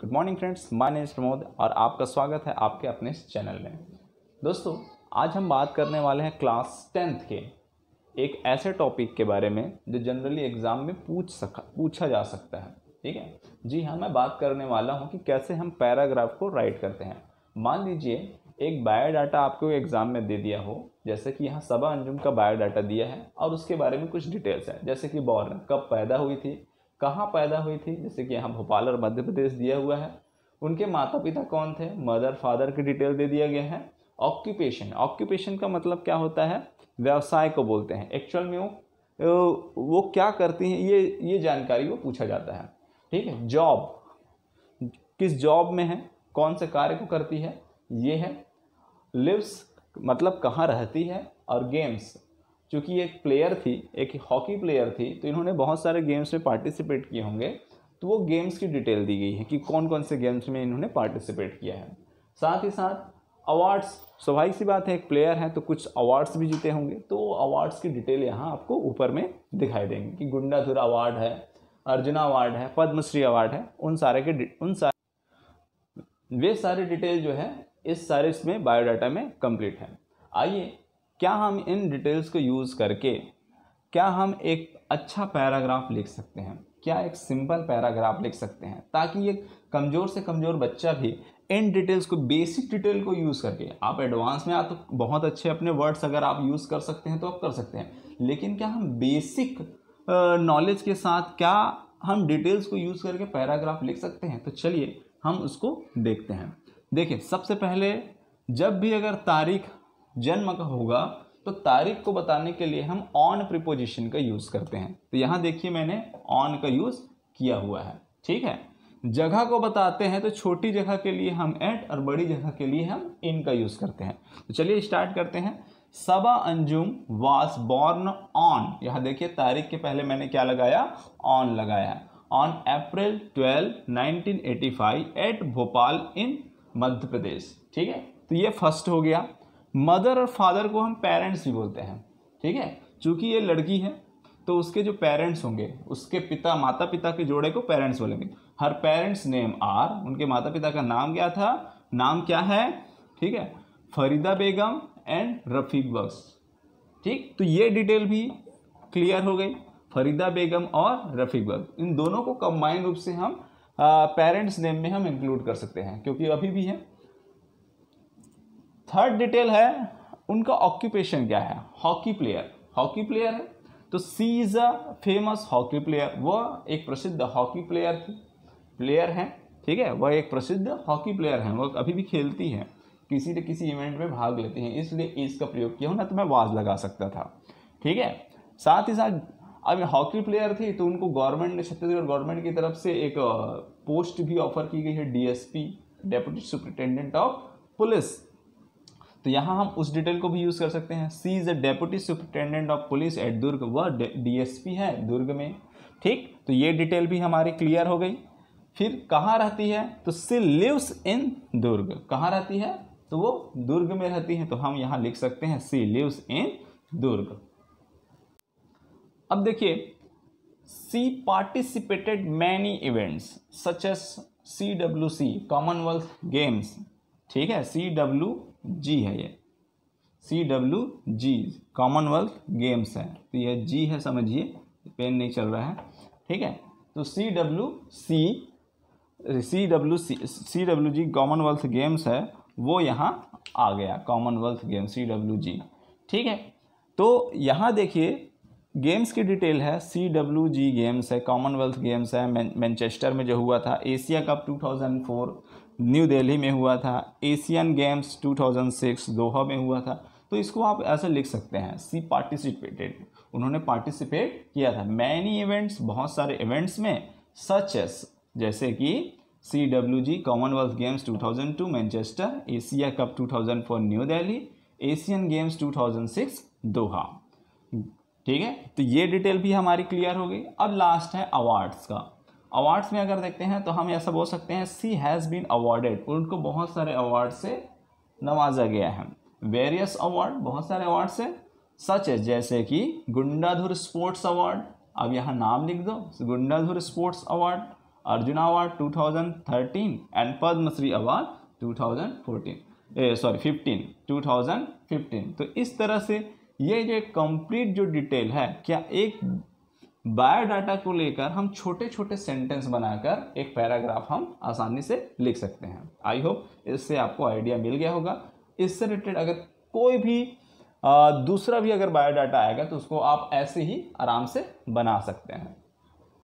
good morning friends my name Pramod और आपका स्वागत है आपके अपने इस चैनल में दोस्तों आज हम बात करने वाले हैं क्लास टेंथ के एक ऐसे टॉपिक के बारे में जो जनरली एग्ज़ाम में पूछ सका पूछा जा सकता है ठीक है जी हाँ मैं बात करने वाला हूँ कि कैसे हम पैराग्राफ को राइट करते हैं मान लीजिए एक बायोडाटा आपको एग्ज़ाम में दे दिया हो जैसे कि यहाँ सबा अंजुम का बायोडाटा दिया है और उसके बारे में कुछ डिटेल्स है जैसे कि बॉर्न कब पैदा हुई थी कहाँ पैदा हुई थी जैसे कि यहाँ भोपाल और मध्य प्रदेश दिया हुआ है उनके माता पिता कौन थे मदर फादर की डिटेल दे दिया गया है ऑक्यूपेशन ऑक्यूपेशन का मतलब क्या होता है व्यवसाय को बोलते हैं एक्चुअल में वो वो क्या करती हैं ये ये जानकारी को पूछा जाता है ठीक है जॉब किस जॉब में है कौन से कार्य को करती है ये है लिव्स मतलब कहाँ रहती है और गेम्स चूँकि एक प्लेयर थी एक हॉकी प्लेयर थी तो इन्होंने बहुत सारे गेम्स में पार्टिसिपेट किए होंगे तो वो गेम्स की डिटेल दी गई है कि कौन कौन से गेम्स में इन्होंने पार्टिसिपेट किया है साथ ही साथ अवार्ड्स स्वाभाविक सी बात है एक प्लेयर है तो कुछ अवार्ड्स भी जीते होंगे तो वो अवार्ड्स की डिटेल यहाँ आपको ऊपर में दिखाई देंगे कि गुंडाधुर अवार्ड है अर्जुना अवार्ड है पद्मश्री अवार्ड है उन सारे के उन सारे वे सारे डिटेल जो है इस सारे इसमें बायोडाटा में कंप्लीट है आइए क्या हम इन डिटेल्स को यूज़ करके क्या हम एक अच्छा पैराग्राफ लिख सकते हैं क्या एक सिंपल पैराग्राफ लिख सकते हैं ताकि एक कमज़ोर से कमज़ोर बच्चा भी इन डिटेल्स को बेसिक डिटेल को यूज़ करके आप एडवांस में आ तो बहुत अच्छे अपने वर्ड्स अगर आप यूज़ कर सकते हैं तो आप कर सकते हैं लेकिन क्या हम बेसिक नॉलेज के साथ क्या हम डिटेल्स को यूज़ करके पैराग्राफ लिख सकते हैं तो चलिए हम उसको देखते हैं देखिए सबसे पहले जब भी अगर तारीख जन्म का होगा तो तारीख को बताने के लिए हम ऑन प्रिपोजिशन का यूज़ करते हैं तो यहां देखिए मैंने ऑन का यूज़ किया हुआ है ठीक है जगह को बताते हैं तो छोटी जगह के लिए हम एट और बड़ी जगह के लिए हम इन का यूज़ करते हैं तो चलिए स्टार्ट करते हैं सबा अंजुम वास बॉर्न ऑन यहाँ देखिए तारीख के पहले मैंने क्या लगाया ऑन लगाया है on April eighty five at Bhopal in Madhya Pradesh ठीक है तो ये फर्स्ट हो गया मदर और फादर को हम पेरेंट्स भी बोलते हैं ठीक है चूँकि ये लड़की है तो उसके जो पेरेंट्स होंगे उसके पिता माता पिता के जोड़े को पेरेंट्स बोलेंगे हर पेरेंट्स नेम आर उनके माता पिता का नाम क्या था नाम क्या है ठीक है फरीदा बेगम एंड रफीक बख्श ठीक तो ये डिटेल भी क्लियर हो गई फरीदा बेगम और रफीक बख्श इन दोनों को कंबाइंड रूप से हम पेरेंट्स नेम में हम इंक्लूड कर सकते हैं क्योंकि अभी भी है थर्ड डिटेल है उनका ऑक्यूपेशन क्या है हॉकी प्लेयर हॉकी प्लेयर है तो she is a famous hockey player वह एक प्रसिद्ध हॉकी प्लेयर थी प्लेयर हैं ठीक है वह एक प्रसिद्ध हॉकी प्लेयर हैं वह अभी भी खेलती हैं किसी न किसी इवेंट में भाग लेती हैं इसलिए इसका प्रयोग किया होना तो मैं वाज लगा सकता था ठीक है साथ ही साथ अब हॉकी प्लेयर थी तो उनको गवर्नमेंट ने छत्तीसगढ़ गवर्नमेंट की तरफ से एक पोस्ट भी ऑफर की गई है DSP deputy superintendent of police तो यहाँ हम उस डिटेल को भी यूज़ कर सकते हैं she is a deputy superintendent of police at Durg वह डीएसपी है दुर्ग में ठीक तो ये डिटेल भी हमारी क्लियर हो गई फिर कहाँ रहती है तो सी लिव्स इन दुर्ग कहाँ रहती है तो वो दुर्ग में रहती है तो हम यहाँ लिख सकते हैं सी लिव्स इन दुर्ग अब देखिए she participated many events such as C W C Commonwealth Games ठीक है सी डब्ल्यू जी है ये C W G Commonwealth Games है तो यह जी है समझिए पेन नहीं चल रहा है ठीक है तो C W C C W C C W G Commonwealth Games है वो यहाँ आ गया Commonwealth Games C W G ठीक है तो यहाँ देखिए गेम्स की डिटेल है सी डब्ल्यू जी गेम्स है कॉमनवेल्थ गेम्स है मैनचेस्टर में जो हुआ था एशिया कप 2004 न्यू दिल्ली में हुआ था एशियन गेम्स 2006 दोहा में हुआ था तो इसको आप ऐसे लिख सकते हैं सी पार्टिसिपेटेड उन्होंने पार्टिसिपेट किया था मैनी इवेंट्स बहुत सारे इवेंट्स में सच एस जैसे कि C W G Commonwealth Games 2002 Manchester Asia cup 2004 new Delhi Asian Games 2006 Doha ठीक है तो ये डिटेल भी हमारी क्लियर हो गई अब लास्ट है अवार्ड्स का अवार्ड्स में अगर देखते हैं तो हम ऐसा बोल सकते हैं सी हैज़ बीन अवार्डेड उनको बहुत सारे अवार्ड से नवाजा गया है वेरियस अवार्ड बहुत सारे अवार्ड से सच है जैसे कि गुंडाधुर स्पोर्ट्स अवार्ड अब यहाँ नाम लिख दो Gundadhur sports award Arjuna award 2013 and Padma Shri award 2014 sorry 15 2015 तो इस तरह से ये जो कंप्लीट जो डिटेल है क्या एक बायोडाटा को लेकर हम छोटे छोटे सेंटेंस बनाकर एक पैराग्राफ हम आसानी से लिख सकते हैं आई होप इससे आपको आइडिया मिल गया होगा इससे रिलेटेड अगर कोई भी दूसरा भी अगर बायोडाटा आएगा तो उसको आप ऐसे ही आराम से बना सकते हैं